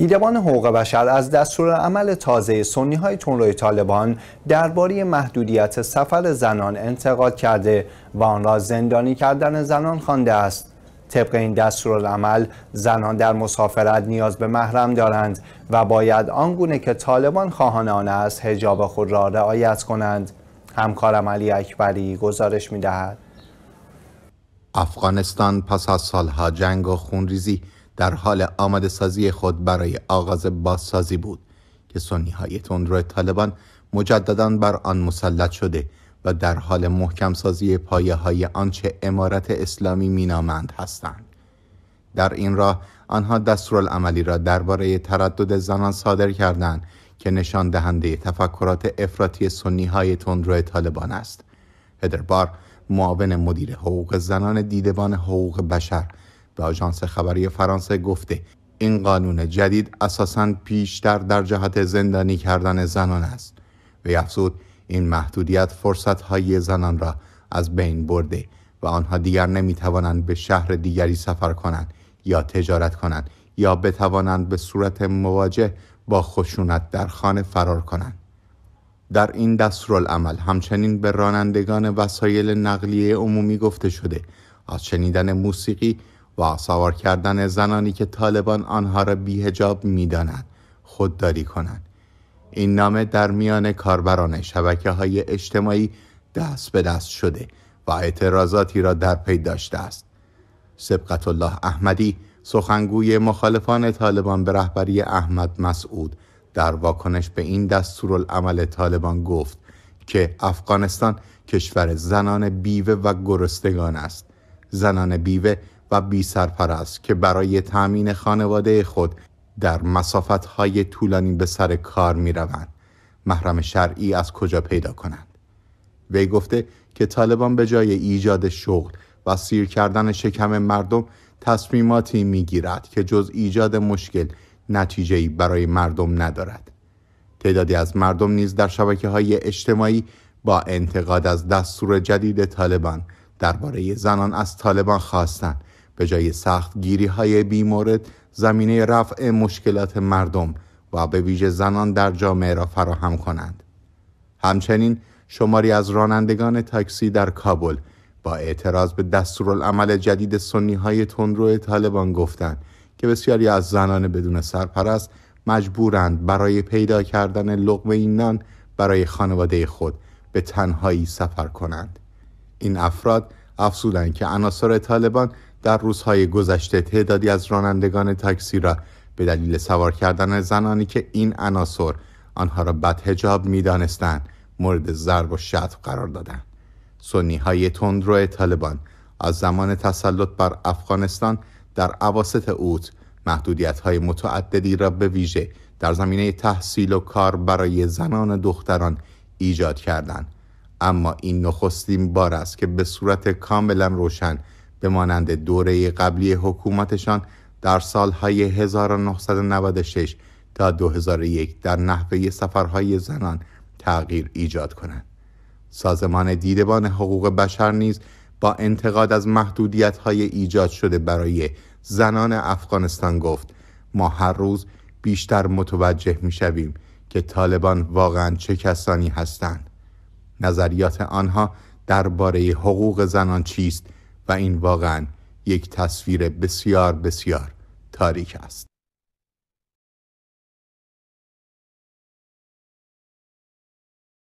دیدبان حقوق بشر از عمل تازه سنی های تونروی طالبان درباره محدودیت سفر زنان انتقاد کرده و آن را زندانی کردن زنان خوانده است. طبق این عمل زنان در مسافرت نیاز به محرم دارند و باید آنگونه که طالبان خواهان آن است هجاب خود را رعایت کنند. همکارم علی اکبری گزارش می دهد. افغانستان پس از سالها جنگ و خونریزی در حال آماده سازی خود برای آغاز بازسازی بود که سنی های تندرو طالبان مجددا بر آن مسلط شده و در حال محکم سازی پایه های آنچه امارت اسلامی مینامند هستند. در این راه آنها دستورالعملی را درباره تردد زنان صادر کردند که نشان دهنده تفکرات افراطی سنی های تندرو طالبان است. هدربار معاون مدیر حقوق زنان دیدبان حقوق بشر به آژانس خبری فرانسه گفته این قانون جدید اساساً پیشتر در جهت زندانی کردن زنان است و افزود این محدودیت فرصت های زنان را از بین برده و آنها دیگر نمی توانند به شهر دیگری سفر کنند یا تجارت کنند یا بتوانند به صورت مواجه با خشونت در خانه فرار کنند در این دستورالعمل همچنین به رانندگان وسایل نقلیه عمومی گفته شده از شنیدن موسیقی و سوار کردن زنانی که طالبان آنها را بیهجاب دانند خودداری کنند این نامه در میان کاربران شبکه های اجتماعی دست به دست شده و اعتراضاتی را در پی داشته است سبقت الله احمدی سخنگوی مخالفان طالبان به رهبری احمد مسعود در واکنش به این دستورالعمل طالبان گفت که افغانستان کشور زنان بیوه و گرستگان است زنان بیوه و بی سرپرست که برای تأمین خانواده خود در مسافت های طولانی به سر کار می روند محرم شرعی از کجا پیدا کنند وی گفته که طالبان به جای ایجاد شغل و سیر کردن شکم مردم تصمیماتی میگیرد که جز ایجاد مشکل نتیجه برای مردم ندارد تعدادی از مردم نیز در شبکه های اجتماعی با انتقاد از دستور جدید طالبان درباره زنان از طالبان خواستند به جای سخت گیری های بیمورد زمینه رفع مشکلات مردم و به ویژه زنان در جامعه را فراهم کنند. همچنین شماری از رانندگان تاکسی در کابل با اعتراض به دستورالعمل جدید سنی های تندرو طالبان گفتند که بسیاری از زنان بدون سرپرست مجبورند برای پیدا کردن لقمه اینان برای خانواده خود به تنهایی سفر کنند. این افراد افزودند که عناصر طالبان در روزهای گذشته تعدادی از رانندگان تاکسی را به دلیل سوار کردن زنانی که این عناصر آنها را بدهجاب میدانستند مورد ضرب و شتم قرار دادند سنی های تندرو طالبان از زمان تسلط بر افغانستان در عواسط اوت محدودیت های متعددی را به ویژه در زمینه تحصیل و کار برای زنان و دختران ایجاد کردند اما این نخستین بار است که به صورت کاملا روشن به مانند دوره قبلی حکومتشان در سالهای 1996 تا 2001 در نحوه سفرهای زنان تغییر ایجاد کنند. سازمان دیدبان حقوق بشر نیز با انتقاد از محدودیت های ایجاد شده برای زنان افغانستان گفت ما هر روز بیشتر متوجه می شویم که طالبان واقعا چه کسانی هستند نظریات آنها درباره حقوق زنان چیست و این واقعا یک تصویر بسیار بسیار تاریک است